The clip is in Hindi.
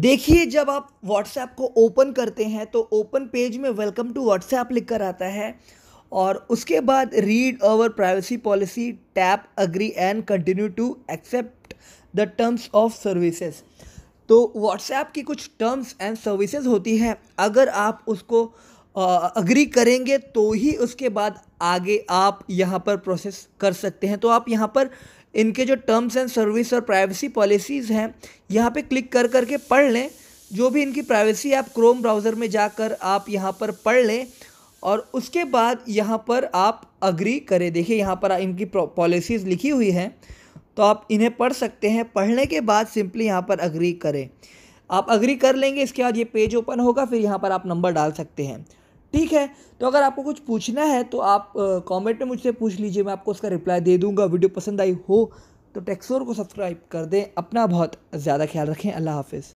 देखिए जब आप व्हाट्सएप को ओपन करते हैं तो ओपन पेज में वेलकम टू व्हाट्सएप लिख कर आता है और उसके बाद read our privacy policy tap agree and continue to accept the terms of services तो व्हाट्सएप की कुछ टर्म्स एंड सर्विसेज होती हैं अगर आप उसको अग्री करेंगे तो ही उसके बाद आगे आप यहाँ पर प्रोसेस कर सकते हैं तो आप यहाँ पर इनके जो टर्म्स एंड सर्विस और प्राइवेसी पॉलिसीज़ हैं यहाँ पे क्लिक कर करके पढ़ लें जो भी इनकी प्राइवेसी आप क्रोम ब्राउज़र में जाकर आप यहाँ पर पढ़ लें और उसके बाद यहाँ पर आप अग्री करें देखिए यहाँ पर इनकी पॉलिसीज़ लिखी हुई हैं तो आप इन्हें पढ़ सकते हैं पढ़ने के बाद सिंपली यहाँ पर अग्री करें आप अग्री कर लेंगे इसके बाद ये पेज ओपन होगा फिर यहाँ पर आप नंबर डाल सकते हैं ठीक है तो अगर आपको कुछ पूछना है तो आप कमेंट में मुझसे पूछ लीजिए मैं आपको उसका रिप्लाई दे दूंगा वीडियो पसंद आई हो तो टेक्सोर को सब्सक्राइब कर दें अपना बहुत ज़्यादा ख्याल रखें अल्लाह हाफिज़